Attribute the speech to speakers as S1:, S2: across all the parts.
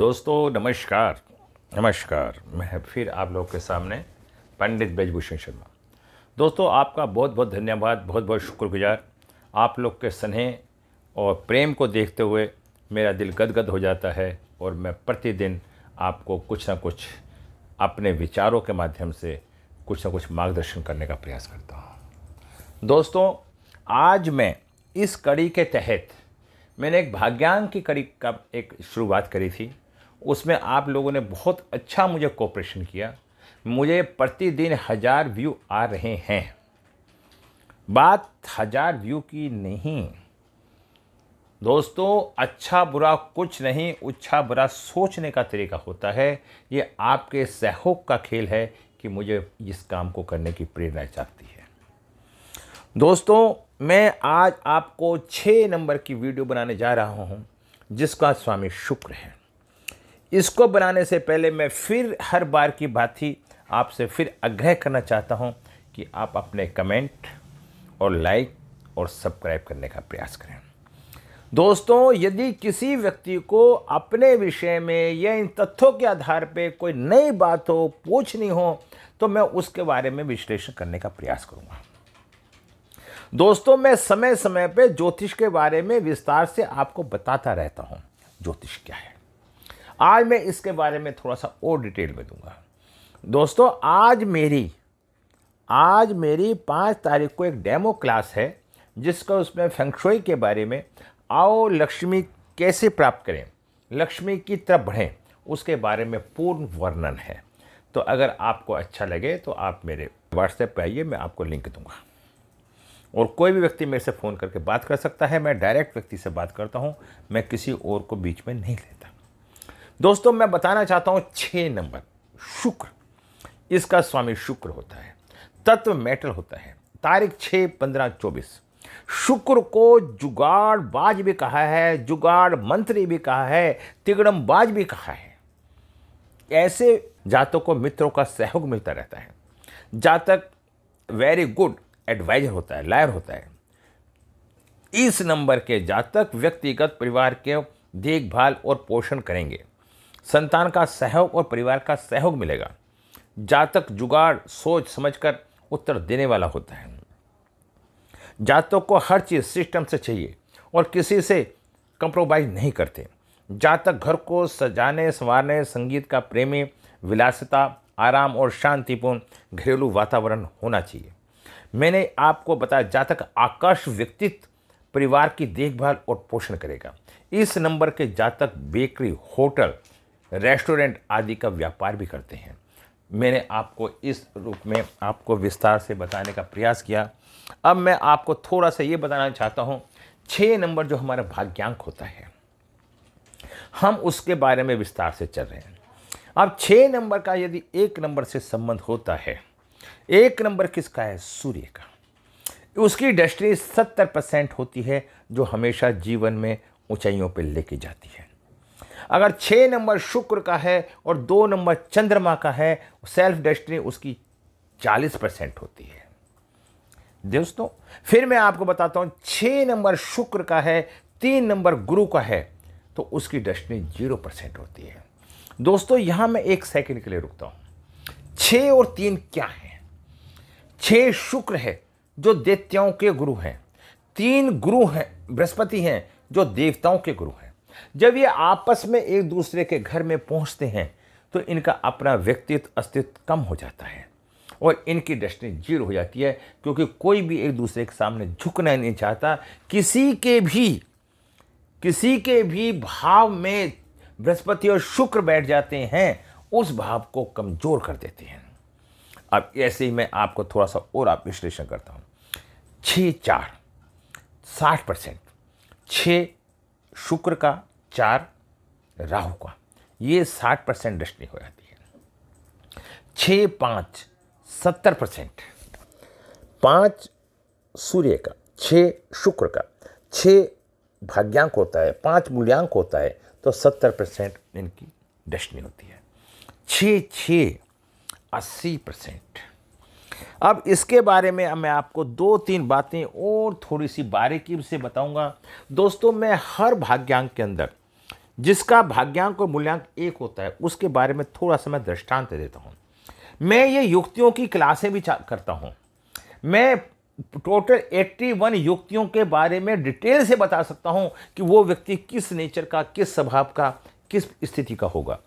S1: दोस्तों नमस्कार नमस्कार मैं फिर आप लोग के सामने पंडित ब्रजभूषण शर्मा दोस्तों आपका बहुत बहुत धन्यवाद बहुत बहुत शुक्रगुजार आप लोग के स्नेह और प्रेम को देखते हुए मेरा दिल गदगद हो जाता है और मैं प्रतिदिन आपको कुछ ना कुछ अपने विचारों के माध्यम से कुछ ना कुछ मार्गदर्शन करने का प्रयास करता हूँ दोस्तों आज मैं इस कड़ी के तहत मैंने एक भाग्यांक की कड़ी का एक शुरुआत करी थी उसमें आप लोगों ने बहुत अच्छा मुझे कॉपरेशन किया मुझे प्रतिदिन हज़ार व्यू आ रहे हैं बात हज़ार व्यू की नहीं दोस्तों अच्छा बुरा कुछ नहीं अच्छा बुरा सोचने का तरीका होता है ये आपके सहयोग का खेल है कि मुझे इस काम को करने की प्रेरणा चाहती है दोस्तों मैं आज आपको छः नंबर की वीडियो बनाने जा रहा हूँ जिसका स्वामी शुक्र है इसको बनाने से पहले मैं फिर हर बार की बात ही आपसे फिर आग्रह करना चाहता हूँ कि आप अपने कमेंट और लाइक और सब्सक्राइब करने का प्रयास करें दोस्तों यदि किसी व्यक्ति को अपने विषय में या इन तथ्यों के आधार पर कोई नई बात हो पूछनी हो तो मैं उसके बारे में विश्लेषण करने का प्रयास करूँगा दोस्तों मैं समय समय पे ज्योतिष के बारे में विस्तार से आपको बताता रहता हूँ ज्योतिष क्या है आज मैं इसके बारे में थोड़ा सा और डिटेल में दूंगा दोस्तों आज मेरी आज मेरी पाँच तारीख को एक डेमो क्लास है जिसका उसमें फंक्शोई के बारे में आओ लक्ष्मी कैसे प्राप्त करें लक्ष्मी की तरफ बढ़ें उसके बारे में पूर्ण वर्णन है तो अगर आपको अच्छा लगे तो आप मेरे व्हाट्सएप पर आइए मैं आपको लिंक दूंगा और कोई भी व्यक्ति मेरे से फ़ोन करके बात कर सकता है मैं डायरेक्ट व्यक्ति से बात करता हूँ मैं किसी और को बीच में नहीं लेता दोस्तों मैं बताना चाहता हूँ छह नंबर शुक्र इसका स्वामी शुक्र होता है तत्व मेटल होता है तारीख छः पंद्रह चौबीस शुक्र को जुगाड़ बाज भी कहा है जुगाड़ मंत्री भी कहा है तिगड़म बाज भी कहा है ऐसे जातों को मित्रों का सहयोग मिलता रहता है जातक वेरी गुड एडवाइजर होता है लायर होता है इस नंबर के जातक व्यक्तिगत परिवार के देखभाल और पोषण करेंगे संतान का सहयोग और परिवार का सहयोग मिलेगा जातक जुगाड़ सोच समझकर उत्तर देने वाला होता है जातक को हर चीज़ सिस्टम से चाहिए और किसी से कंप्रोमाइज़ नहीं करते जातक घर को सजाने संवारने संगीत का प्रेमी विलासिता आराम और शांतिपूर्ण घरेलू वातावरण होना चाहिए मैंने आपको बताया जातक आकर्ष व्यक्तित्व परिवार की देखभाल और पोषण करेगा इस नंबर के जातक बेकरी होटल रेस्टोरेंट आदि का व्यापार भी करते हैं मैंने आपको इस रूप में आपको विस्तार से बताने का प्रयास किया अब मैं आपको थोड़ा सा ये बताना चाहता हूँ छः नंबर जो हमारा भाग्यांक होता है हम उसके बारे में विस्तार से चल रहे हैं अब छः नंबर का यदि एक नंबर से संबंध होता है एक नंबर किसका है सूर्य का उसकी डस्ट्री सत्तर परसेंट होती है जो हमेशा जीवन में ऊंचाइयों पर लेके जाती है अगर छः नंबर शुक्र का है और दो नंबर चंद्रमा का है सेल्फ डेस्टिनी उसकी चालीस परसेंट होती है दोस्तों फिर मैं आपको बताता हूँ छः नंबर शुक्र का है तीन नंबर गुरु का है तो उसकी डेस्टिनी जीरो परसेंट होती है दोस्तों यहाँ मैं एक सेकंड के लिए रुकता हूँ छः और तीन क्या है छः शुक्र है जो देवताओं के गुरु हैं तीन गुरु हैं बृहस्पति हैं जो देवताओं के गुरु हैं जब ये आपस में एक दूसरे के घर में पहुंचते हैं तो इनका अपना व्यक्तित्व अस्तित्व कम हो जाता है और इनकी डस्टनी जीरो हो जाती है क्योंकि कोई भी एक दूसरे के सामने झुकना नहीं चाहता किसी के भी किसी के भी भाव में बृहस्पति और शुक्र बैठ जाते हैं उस भाव को कमज़ोर कर देते हैं अब ऐसे ही मैं आपको थोड़ा सा और आप विश्लेषण करता हूँ छः चार साठ परसेंट छः शुक्र का चार राहु का ये साठ परसेंट दृष्टि हो जाती है छः पाँच सत्तर परसेंट पाँच सूर्य का छः शुक्र का छः भाग्यांक होता है पाँच मूल्यांक होता है तो सत्तर परसेंट इनकी दृष्टि होती है छ छ अस्सी परसेंट अब इसके बारे में मैं आपको दो तीन बातें और थोड़ी सी बारीकी से बताऊंगा दोस्तों मैं हर भाग्यांक के अंदर जिसका भाग्यांक और मूल्यांक एक होता है उसके बारे में थोड़ा सा मैं दृष्टांत देता हूँ मैं ये युक्तियों की क्लासें भी करता हूँ मैं टोटल 81 युक्तियों के बारे में डिटेल से बता सकता हूँ कि वो व्यक्ति किस नेचर का किस स्वभाव का किस स्थिति का होगा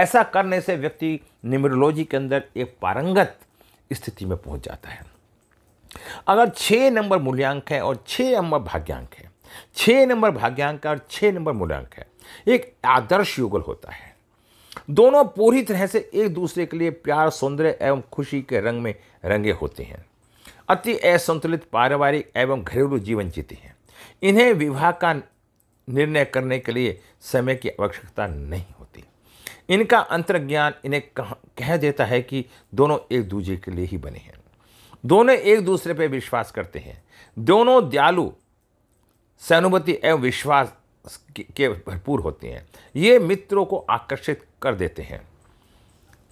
S1: ऐसा करने से व्यक्ति न्यूमरोलॉजी के अंदर एक पारंगत स्थिति में पहुँच जाता है अगर छः नंबर मूल्यांक है और छः नंबर भाग्यांक है छः नंबर भाग्यांक और छः नंबर मूलांक है एक आदर्श युगल होता है दोनों पूरी तरह से एक दूसरे के लिए प्यार सौंदर्य एवं खुशी के रंग में रंगे होते हैं अति असंतुलित पारिवारिक एवं घरेलू जीवन जीते हैं इन्हें विवाह का निर्णय करने के लिए समय की आवश्यकता नहीं होती इनका अंतर्ज्ञान इन्हें कह देता है कि दोनों एक दूसरे के लिए ही बने हैं दोनों एक दूसरे पर विश्वास करते हैं दोनों दयालु सहानुभूति एवं विश्वास के भरपूर होते हैं ये मित्रों को आकर्षित कर देते हैं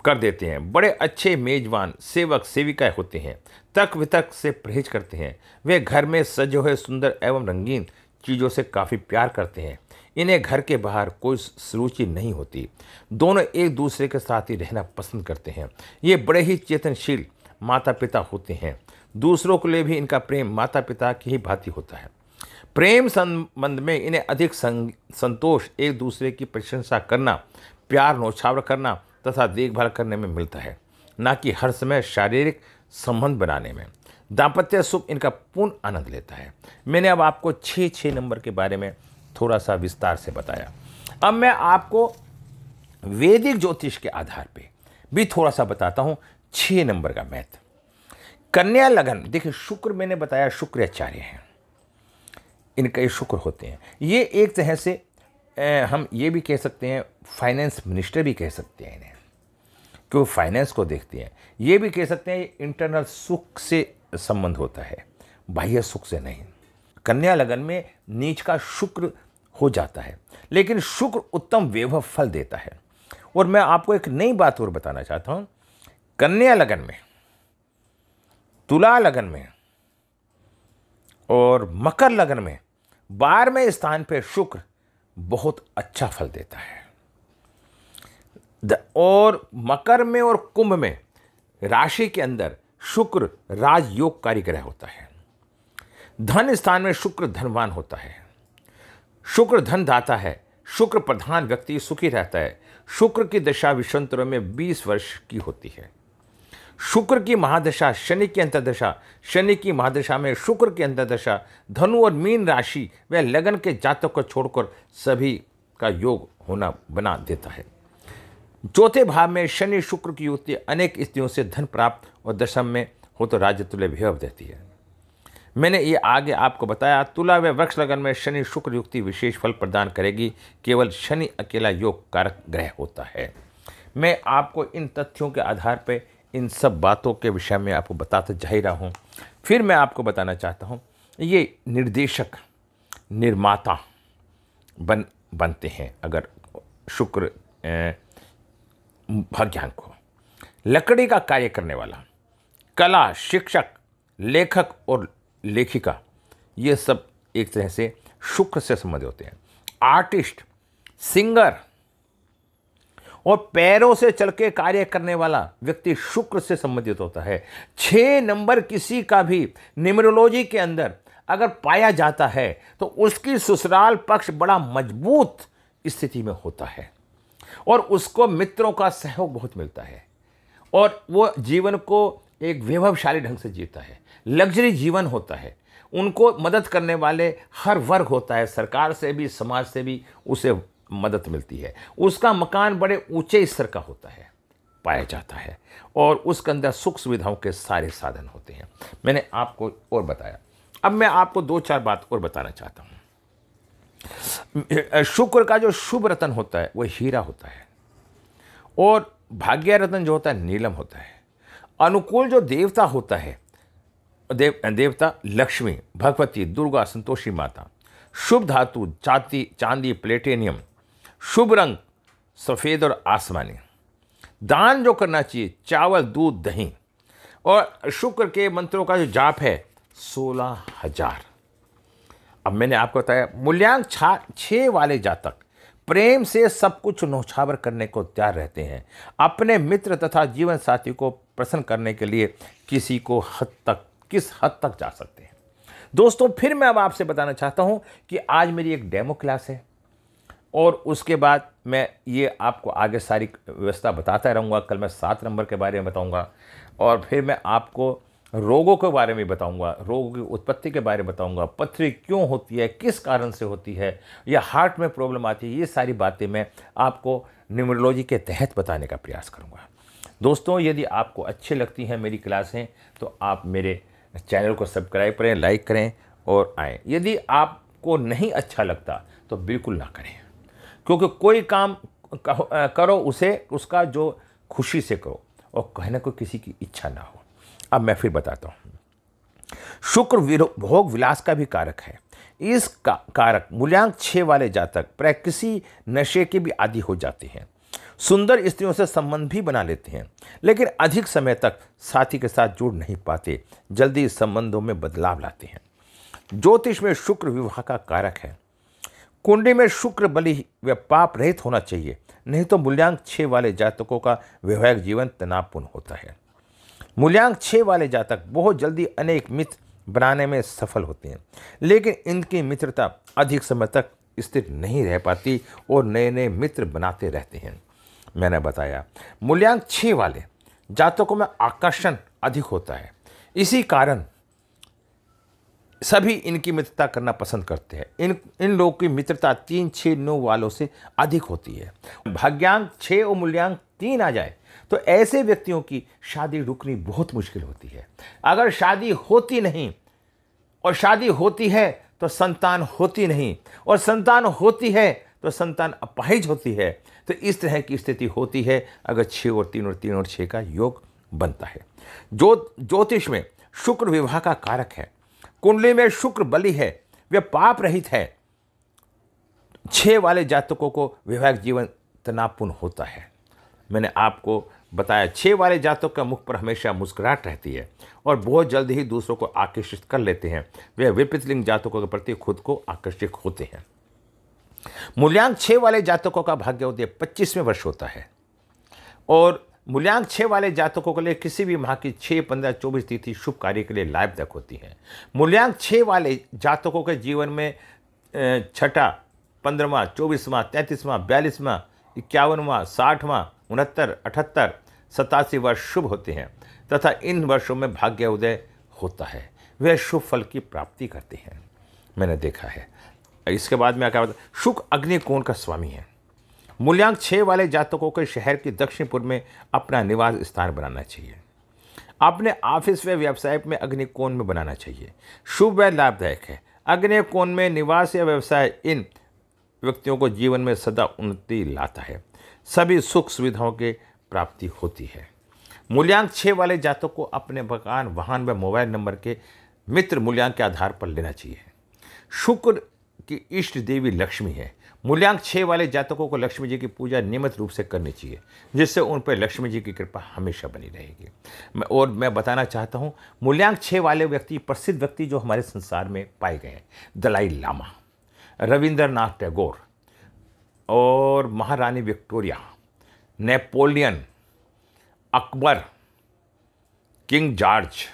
S1: कर देते हैं बड़े अच्छे मेजबान सेवक सेविकाएं होते हैं तक वितक से परहेज करते हैं वे घर में सजे हुए सुंदर एवं रंगीन चीज़ों से काफ़ी प्यार करते हैं इन्हें घर के बाहर कोई रुचि नहीं होती दोनों एक दूसरे के साथ ही रहना पसंद करते हैं ये बड़े ही चेतनशील माता पिता होते हैं दूसरों के लिए भी इनका प्रेम माता पिता की ही भांति होता है प्रेम संबंध में इन्हें अधिक संतोष एक दूसरे की प्रशंसा करना प्यार नौछावर करना तथा देखभाल करने में मिलता है न कि हर समय शारीरिक संबंध बनाने में दाम्पत्य सुख इनका पूर्ण आनंद लेता है मैंने अब आपको छः छः नंबर के बारे में थोड़ा सा विस्तार से बताया अब मैं आपको वैदिक ज्योतिष के आधार पे भी थोड़ा सा बताता हूँ छः नंबर का मैथ कन्या लगन देखिए शुक्र मैंने बताया शुक्राचार्य हैं इनके शुक्र होते हैं ये एक तरह से हम ये भी कह सकते हैं फाइनेंस मिनिस्टर भी कह सकते हैं इन्हें क्यों फाइनेंस को देखते हैं ये भी कह सकते हैं इंटरनल सुख से संबंध होता है बाह्य सुख से नहीं कन्या लगन में नीच का शुक्र हो जाता है लेकिन शुक्र उत्तम वैभव फल देता है और मैं आपको एक नई बात और बताना चाहता हूँ कन्या लगन में तुला लगन में और मकर लगन में बारहवें स्थान पर शुक्र बहुत अच्छा फल देता है और मकर में और कुंभ में राशि के अंदर शुक्र राजयोग कार्य ग्रह होता है धन स्थान में शुक्र धनवान होता है शुक्र धन दाता है शुक्र प्रधान व्यक्ति सुखी रहता है शुक्र की दशा विषंतरों में 20 वर्ष की होती है शुक्र की महादशा शनि की अंतर्दशा शनि की महादशा में शुक्र की अंतर्दशा धनु और मीन राशि व लगन के जातक को छोड़कर सभी का योग होना बना देता है चौथे भाव में शनि शुक्र की युक्ति अनेक स्थितियों से धन प्राप्त और दशम में हो तो राज्य तुल्य विभव देती है मैंने ये आगे आपको बताया तुला व वृक्ष लगन में शनि शुक्र युक्ति विशेष फल प्रदान करेगी केवल शनि अकेला योग कारक ग्रह होता है मैं आपको इन तथ्यों के आधार पर इन सब बातों के विषय में आपको बताते जा ही रहा हूँ फिर मैं आपको बताना चाहता हूँ ये निर्देशक निर्माता बन बनते हैं अगर शुक्र भाग्यांक को लकड़ी का कार्य करने वाला कला शिक्षक लेखक और लेखिका ये सब एक तरह से शुक्र से संबंधित होते हैं आर्टिस्ट सिंगर और पैरों से चल के कार्य करने वाला व्यक्ति शुक्र से संबंधित होता है छः नंबर किसी का भी न्यूमरोलॉजी के अंदर अगर पाया जाता है तो उसकी ससुराल पक्ष बड़ा मजबूत स्थिति में होता है और उसको मित्रों का सहयोग बहुत मिलता है और वो जीवन को एक वैभवशाली ढंग से जीता है लग्जरी जीवन होता है उनको मदद करने वाले हर वर्ग होता है सरकार से भी समाज से भी उसे मदद मिलती है उसका मकान बड़े ऊंचे स्तर का होता है पाया जाता है और उसके अंदर सुख सुविधाओं के सारे साधन होते हैं मैंने आपको और बताया अब मैं आपको दो चार बात और बताना चाहता हूँ शुक्र का जो शुभ रतन होता है वह हीरा होता है और भाग्य रतन जो होता है नीलम होता है अनुकूल जो देवता होता है देव देवता लक्ष्मी भगवती दुर्गा संतोषी माता शुभ धातु चाती चांदी प्लेटेनियम शुभ रंग सफ़ेद और आसमानी दान जो करना चाहिए चावल दूध दही और शुक्र के मंत्रों का जो जाप है सोलह हजार अब मैंने आपको बताया मूल्यांक छा छः वाले जातक प्रेम से सब कुछ नौछावर करने को तैयार रहते हैं अपने मित्र तथा जीवन साथी को प्रसन्न करने के लिए किसी को हद तक किस हद तक जा सकते हैं दोस्तों फिर मैं अब आपसे बताना चाहता हूं कि आज मेरी एक डेमो क्लास है और उसके बाद मैं ये आपको आगे सारी व्यवस्था बताता रहूँगा कल मैं सात नंबर के बारे में बताऊँगा और फिर मैं आपको रोगों के बारे में बताऊंगा रोगों की उत्पत्ति के बारे में बताऊंगा पथरी क्यों होती है किस कारण से होती है या हार्ट में प्रॉब्लम आती है ये सारी बातें मैं आपको न्यूमरोलॉजी के तहत बताने का प्रयास करूंगा दोस्तों यदि आपको अच्छी लगती हैं मेरी क्लासें तो आप मेरे चैनल को सब्सक्राइब करें लाइक करें और आएँ यदि आपको नहीं अच्छा लगता तो बिल्कुल ना करें क्योंकि कोई काम करो उसे उसका जो खुशी से करो और कहने को किसी की इच्छा ना हो अब मैं फिर बताता हूँ शुक्र भोग विलास का भी कारक है इस का, कारक मूल्यांक छः वाले जातक प्राय किसी नशे के भी आदि हो जाते हैं सुंदर स्त्रियों से संबंध भी बना लेते हैं लेकिन अधिक समय तक साथी के साथ जुड़ नहीं पाते जल्दी संबंधों में बदलाव लाते हैं ज्योतिष में शुक्र विवाह का कारक है कुंडली में शुक्र बलि व पाप रहित होना चाहिए नहीं तो मूल्यांक छः वाले जातकों का वैवाहिक जीवन तनावपूर्ण होता है मूल्यांक छः वाले जातक बहुत जल्दी अनेक मित्र बनाने में सफल होते हैं लेकिन इनकी मित्रता अधिक समय तक स्थिर नहीं रह पाती और नए नए मित्र बनाते रहते हैं मैंने बताया मूल्यांक छः वाले जातकों में आकर्षण अधिक होता है इसी कारण सभी इनकी मित्रता करना पसंद करते हैं इन इन लोगों की मित्रता तीन छः नौ वालों से अधिक होती है भाग्यांक छः और मूल्यांक तीन आ जाए तो ऐसे व्यक्तियों की शादी रुकनी बहुत मुश्किल होती है अगर शादी होती नहीं और शादी होती है तो संतान होती नहीं और संतान होती है तो संतान अपाहिज होती है तो इस तरह की स्थिति होती है अगर छः और तीन और तीन और छः का योग बनता है जो ज्योतिष में शुक्र विवाह का कारक है कुंडली में शुक्र बलि है वे पाप रहित हैं छह वाले जातकों को वैवाहिक जीवन तनावपूर्ण होता है मैंने आपको बताया छह वाले जातक का मुख पर हमेशा मुस्कुराहट रहती है और बहुत जल्द ही दूसरों को आकर्षित कर लेते हैं वे विपरीत लिंग जातकों के प्रति खुद को आकर्षित होते हैं मूल्यांक छह वाले जातकों का भाग्योदय पच्चीसवें वर्ष होता है और मूल्यांक छः वाले जातकों के लिए किसी भी माह की छः पंद्रह चौबीस तिथि शुभ कार्य के लिए लाभदायक होती हैं मूल्यांक छः वाले जातकों के जीवन में छठा पंद्रहवा चौबीसवा तैंतीसवा बयालीसवा इक्यावनवा साठवा उनहत्तर अठहत्तर सतासी वर्ष शुभ होते हैं तथा इन वर्षों में भाग्य उदय होता है वह शुभ फल की प्राप्ति करते हैं मैंने देखा है इसके बाद में क्या बता अग्नि अग्निकोण का स्वामी है मूल्यांक छः वाले जातकों के शहर की दक्षिण पूर्व में अपना निवास स्थान बनाना चाहिए अपने ऑफिस व व्यवसाय में अग्नि कोण में बनाना चाहिए शुभ व लाभदायक है अग्नि कोण में निवास या व्यवसाय इन व्यक्तियों को जीवन में सदा उन्नति लाता है सभी सुख सुविधाओं के प्राप्ति होती है मूल्यांक छः वाले जातक को अपने मकान वाहन व मोबाइल नंबर के मित्र मूल्यांक के आधार पर लेना चाहिए शुक्र की इष्ट देवी लक्ष्मी है मूल्यांक छः वाले जातकों को लक्ष्मी जी की पूजा नियमित रूप से करनी चाहिए जिससे उन पर लक्ष्मी जी की कृपा हमेशा बनी रहेगी मैं और मैं बताना चाहता हूँ मूल्यांक छः वाले व्यक्ति प्रसिद्ध व्यक्ति जो हमारे संसार में पाए गए हैं दलाई लामा रविंद्रनाथ टैगोर और महारानी Victoria Napoleon Akbar king George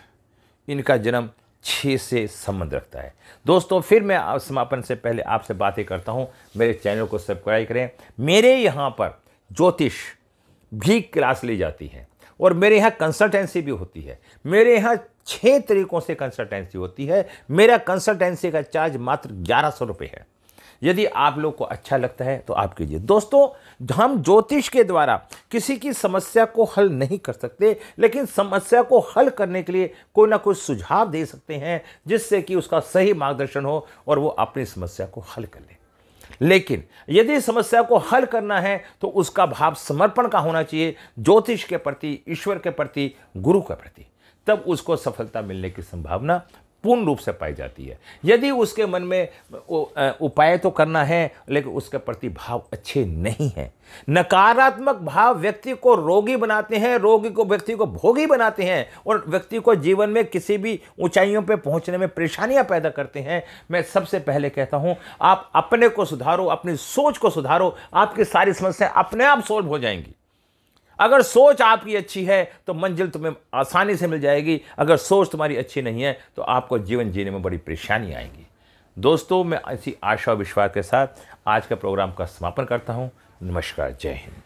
S1: इनका जन्म छः से संबंध रखता है दोस्तों फिर मैं समापन से पहले आपसे बातें करता हूँ मेरे चैनल को सब्सक्राइब करें मेरे यहाँ पर ज्योतिष भी क्लास ली जाती है और मेरे यहाँ कंसल्टेंसी भी होती है मेरे यहाँ छः तरीक़ों से कंसल्टेंसी होती है मेरा कंसल्टेंसी का चार्ज मात्र ग्यारह सौ रुपये है यदि आप लोग को अच्छा लगता है तो आप कीजिए दोस्तों हम ज्योतिष के द्वारा किसी की समस्या को हल नहीं कर सकते लेकिन समस्या को हल करने के लिए कोई ना कोई सुझाव दे सकते हैं जिससे कि उसका सही मार्गदर्शन हो और वो अपनी समस्या को हल कर ले लेकिन यदि समस्या को हल करना है तो उसका भाव समर्पण का होना चाहिए ज्योतिष के प्रति ईश्वर के प्रति गुरु के प्रति तब उसको सफलता मिलने की संभावना पूर्ण रूप से पाई जाती है यदि उसके मन में उपाय तो करना है लेकिन उसके प्रति भाव अच्छे नहीं हैं नकारात्मक भाव व्यक्ति को रोगी बनाते हैं रोगी को व्यक्ति को भोगी बनाते हैं और व्यक्ति को जीवन में किसी भी ऊंचाइयों पर पहुंचने में परेशानियां पैदा करते हैं मैं सबसे पहले कहता हूं आप अपने को सुधारो अपनी सोच को सुधारो आपकी सारी समस्याएं अपने आप सोल्व हो जाएंगी अगर सोच आपकी अच्छी है तो मंजिल तुम्हें आसानी से मिल जाएगी अगर सोच तुम्हारी अच्छी नहीं है तो आपको जीवन जीने में बड़ी परेशानी आएगी दोस्तों मैं इसी आशा विश्वास के साथ आज का प्रोग्राम का समापन करता हूँ नमस्कार जय हिंद